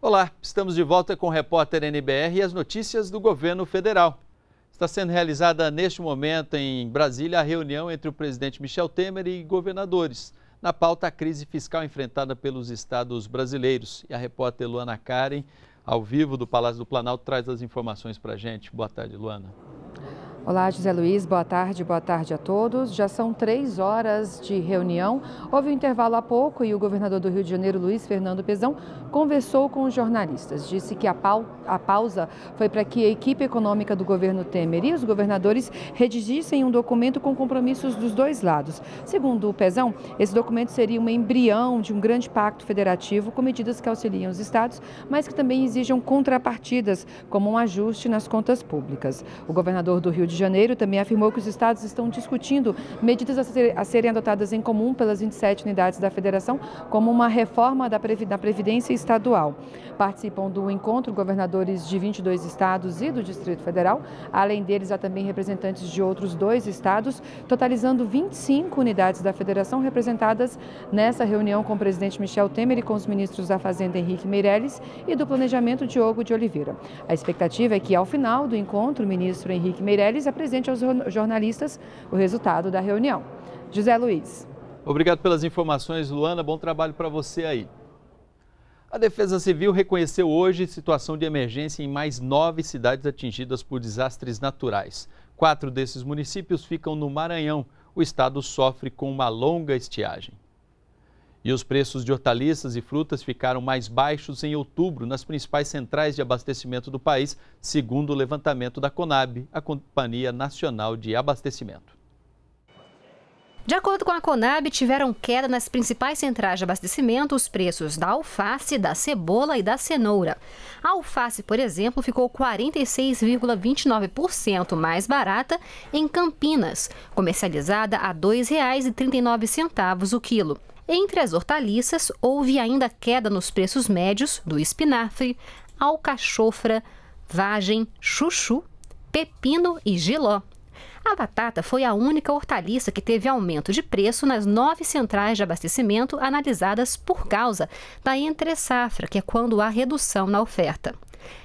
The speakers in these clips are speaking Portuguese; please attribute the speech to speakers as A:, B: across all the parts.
A: Olá, estamos de volta com o repórter NBR e as notícias do governo federal. Está sendo realizada neste momento em Brasília a reunião entre o presidente Michel Temer e governadores. Na pauta, a crise fiscal enfrentada pelos estados brasileiros. E a repórter Luana Karen ao vivo do Palácio do Planalto, traz as informações para a gente. Boa tarde, Luana.
B: Olá, José Luiz, boa tarde, boa tarde a todos. Já são três horas de reunião. Houve um intervalo há pouco e o governador do Rio de Janeiro, Luiz Fernando Pezão, conversou com os jornalistas. Disse que a, pau, a pausa foi para que a equipe econômica do governo Temer e os governadores redigissem um documento com compromissos dos dois lados. Segundo o Pezão, esse documento seria um embrião de um grande pacto federativo com medidas que auxiliam os estados, mas que também exijam contrapartidas, como um ajuste nas contas públicas. O governador do Rio de de Janeiro, também afirmou que os estados estão discutindo medidas a, ser, a serem adotadas em comum pelas 27 unidades da federação, como uma reforma da, Previ, da Previdência Estadual. Participam do encontro governadores de 22 estados e do Distrito Federal. Além deles, há também representantes de outros dois estados, totalizando 25 unidades da federação representadas nessa reunião com o presidente Michel Temer e com os ministros da Fazenda Henrique Meirelles e do Planejamento Diogo de Oliveira. A expectativa é que, ao final do encontro, o ministro Henrique Meirelles apresente aos jornalistas o resultado da reunião. José Luiz.
A: Obrigado pelas informações, Luana. Bom trabalho para você aí. A Defesa Civil reconheceu hoje situação de emergência em mais nove cidades atingidas por desastres naturais. Quatro desses municípios ficam no Maranhão. O estado sofre com uma longa estiagem. E os preços de hortaliças e frutas ficaram mais baixos em outubro nas principais centrais de abastecimento do país, segundo o levantamento da Conab, a Companhia Nacional de Abastecimento.
C: De acordo com a Conab, tiveram queda nas principais centrais de abastecimento os preços da alface, da cebola e da cenoura. A alface, por exemplo, ficou 46,29% mais barata em Campinas, comercializada a R$ 2,39 o quilo. Entre as hortaliças, houve ainda queda nos preços médios do espinafre, alcachofra, vagem, chuchu, pepino e giló. A batata foi a única hortaliça que teve aumento de preço nas nove centrais de abastecimento analisadas por causa da entre-safra, que é quando há redução na oferta.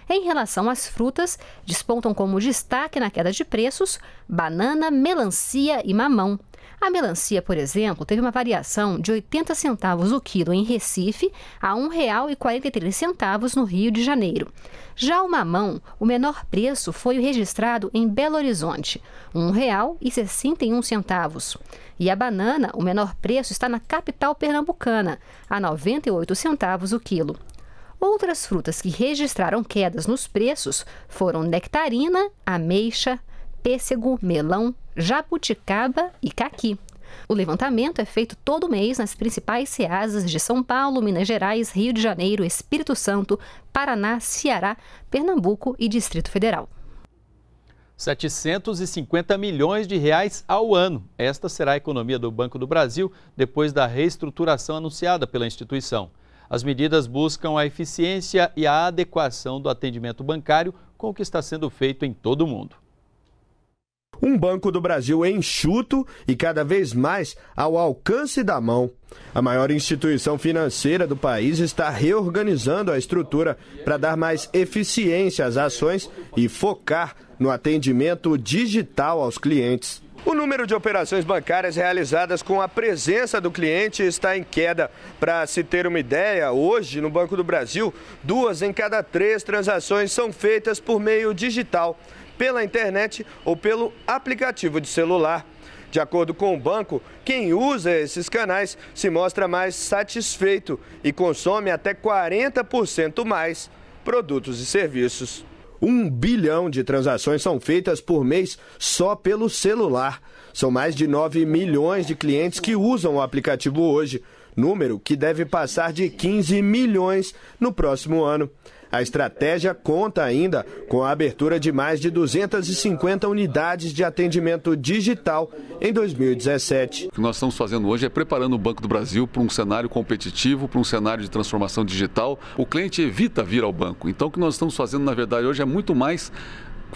C: Em relação às frutas, despontam como destaque na queda de preços banana, melancia e mamão. A melancia, por exemplo, teve uma variação de 80 centavos o quilo em Recife a R$ 1,43 no Rio de Janeiro. Já o mamão, o menor preço foi registrado em Belo Horizonte, R$ 1,61. E a banana, o menor preço está na capital pernambucana, a 98 centavos o quilo. Outras frutas que registraram quedas nos preços foram nectarina, ameixa, pêssego, melão, jabuticaba e caqui. O levantamento é feito todo mês nas principais ceasas de São Paulo, Minas Gerais, Rio de Janeiro, Espírito Santo, Paraná, Ceará, Pernambuco e Distrito Federal.
A: 750 milhões de reais ao ano. Esta será a economia do Banco do Brasil depois da reestruturação anunciada pela instituição. As medidas buscam a eficiência e a adequação do atendimento bancário com o que está sendo feito em todo o mundo
D: um Banco do Brasil é enxuto e cada vez mais ao alcance da mão. A maior instituição financeira do país está reorganizando a estrutura para dar mais eficiência às ações e focar no atendimento digital aos clientes. O número de operações bancárias realizadas com a presença do cliente está em queda. Para se ter uma ideia, hoje no Banco do Brasil, duas em cada três transações são feitas por meio digital, pela internet ou pelo aplicativo de celular. De acordo com o banco, quem usa esses canais se mostra mais satisfeito e consome até 40% mais produtos e serviços. Um bilhão de transações são feitas por mês só pelo celular. São mais de 9 milhões de clientes que usam o aplicativo hoje, número que deve passar de 15 milhões no próximo ano. A estratégia conta ainda com a abertura de mais de 250 unidades de atendimento digital em
E: 2017. O que nós estamos fazendo hoje é preparando o Banco do Brasil para um cenário competitivo, para um cenário de transformação digital. O cliente evita vir ao banco. Então, o que nós estamos fazendo, na verdade, hoje é muito mais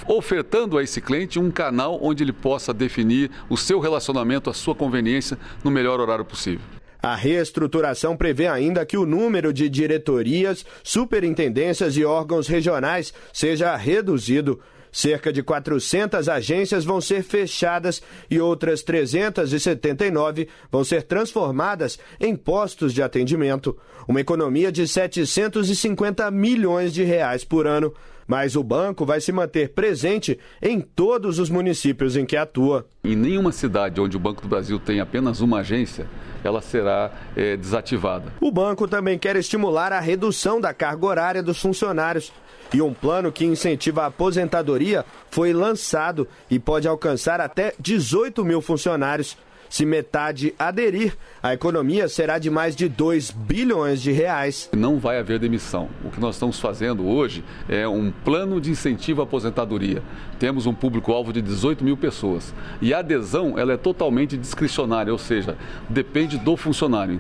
E: ofertando a esse cliente um canal onde ele possa definir o seu relacionamento, a sua conveniência no melhor horário possível. A reestruturação
D: prevê ainda que o número de diretorias, superintendências e órgãos regionais seja reduzido Cerca de 400 agências vão ser fechadas e outras 379 vão ser transformadas em postos de atendimento. Uma economia de 750 milhões de reais por ano. Mas o banco vai se manter presente em todos os municípios em que atua.
E: Em nenhuma cidade onde o Banco do Brasil tem apenas uma agência, ela será é, desativada.
D: O banco também quer estimular a redução da carga horária dos funcionários e um plano que incentiva a aposentadoria foi lançado e pode alcançar até 18 mil funcionários. Se metade aderir, a economia será de mais de 2
E: bilhões de reais. Não vai haver demissão. O que nós estamos fazendo hoje é um plano de incentivo à aposentadoria. Temos um público-alvo de 18 mil pessoas. E a adesão ela é totalmente discricionária, ou seja, depende do funcionário.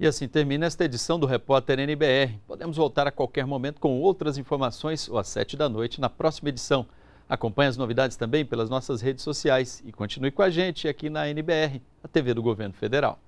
A: E assim termina esta edição do Repórter NBR. Podemos voltar a qualquer momento com outras informações ou às 7 da noite na próxima edição. Acompanhe as novidades também pelas nossas redes sociais e continue com a gente aqui na NBR, a TV do Governo Federal.